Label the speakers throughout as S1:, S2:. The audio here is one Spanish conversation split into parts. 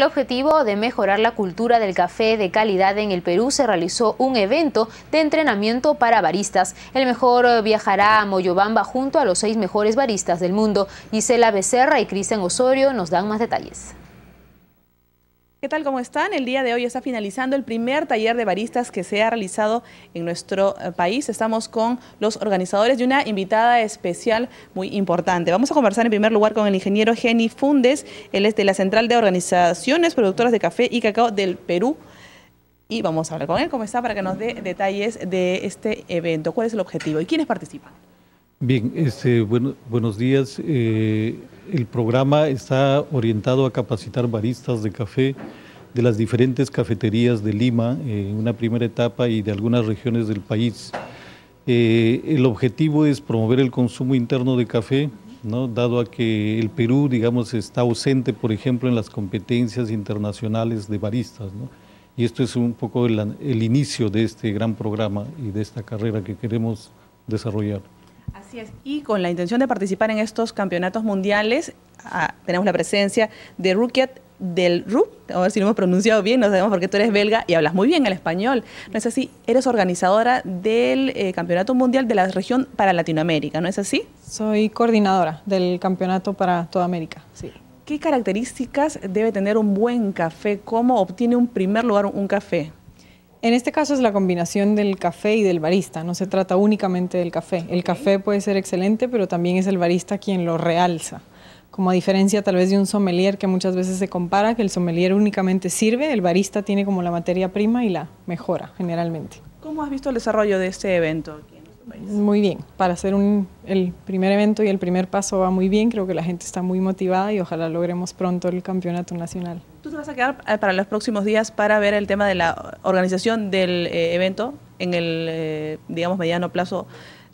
S1: el objetivo
S2: de mejorar la cultura del café de calidad en el Perú, se realizó un evento de entrenamiento para baristas. El mejor viajará a Moyobamba junto a los seis mejores baristas del mundo. Gisela Becerra y Cristian Osorio nos dan más detalles. ¿Qué tal? ¿Cómo están? El día de hoy está finalizando el primer taller de baristas que se ha realizado en nuestro eh, país. Estamos con los organizadores y una invitada especial muy importante. Vamos a conversar en primer lugar con el ingeniero Jenny Fundes. Él es de la Central de Organizaciones Productoras de Café y Cacao del Perú. Y vamos a hablar con él, ¿cómo está? Para que nos dé detalles de este evento. ¿Cuál es el objetivo y quiénes participan?
S3: Bien, este, buenos días. Eh, el programa está orientado a capacitar baristas de café de las diferentes cafeterías de Lima en eh, una primera etapa y de algunas regiones del país. Eh, el objetivo es promover el consumo interno de café, dado a que el Perú, digamos, está ausente, por ejemplo, en las competencias internacionales de baristas. Y esto es un poco el inicio de este gran programa y de esta carrera que queremos desarrollar.
S2: Así es, y con la intención de participar en estos campeonatos mundiales, ah, tenemos la presencia de Rukiat del RU, a ver si lo hemos pronunciado bien, no sabemos porque tú eres belga y hablas muy bien el español. ¿No es así? Eres organizadora del eh, Campeonato Mundial de la Región para Latinoamérica, ¿no es así? Soy coordinadora
S1: del Campeonato para toda América, sí. ¿Qué características debe tener un buen café? ¿Cómo obtiene un primer lugar un café? En este caso es la combinación del café y del barista, no se trata únicamente del café. El café puede ser excelente, pero también es el barista quien lo realza. Como a diferencia tal vez de un sommelier que muchas veces se compara, que el sommelier únicamente sirve, el barista tiene como la materia prima y la mejora generalmente. ¿Cómo has visto el desarrollo de este evento? Muy bien, para hacer el primer evento y el primer paso va muy bien, creo que la gente está muy motivada y ojalá logremos pronto el campeonato nacional.
S2: ¿Tú te vas a quedar eh, para los próximos días para ver el tema de la organización del eh, evento en el, eh, digamos, mediano plazo?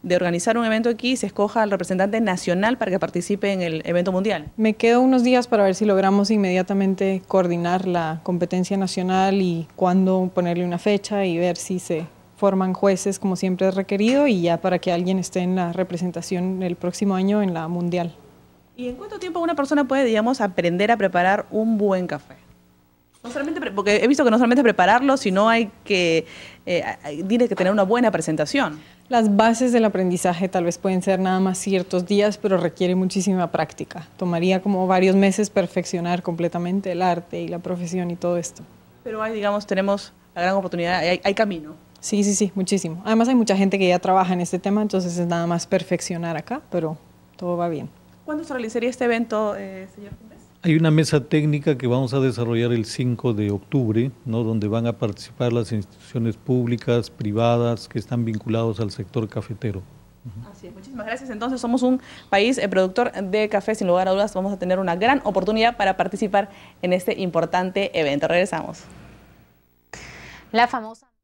S2: de organizar un evento aquí y se escoja al representante nacional para que
S1: participe en el evento mundial. Me quedo unos días para ver si logramos inmediatamente coordinar la competencia nacional y cuándo ponerle una fecha y ver si se forman jueces como siempre es requerido y ya para que alguien esté en la representación el próximo año en la mundial. ¿Y en cuánto tiempo una persona puede, digamos, aprender a preparar un buen café? porque he visto que no solamente prepararlo, sino hay que, eh, tiene que tener una buena presentación. Las bases del aprendizaje tal vez pueden ser nada más ciertos días, pero requiere muchísima práctica. Tomaría como varios meses perfeccionar completamente el arte y la profesión y todo esto. Pero hay, digamos, tenemos la gran oportunidad, hay camino. Sí, sí, sí, muchísimo. Además hay mucha gente que ya trabaja en este tema, entonces es nada más perfeccionar acá, pero todo va bien.
S2: ¿Cuándo se realizaría este evento, eh, señor
S3: Hay una mesa técnica que vamos a desarrollar el 5 de octubre, ¿no? donde van a participar las instituciones públicas, privadas, que están vinculados al sector cafetero.
S2: Así es, muchísimas gracias. Entonces somos un país eh, productor de café, sin lugar a dudas vamos a tener una gran oportunidad para participar en este importante evento.
S3: Regresamos. La famosa...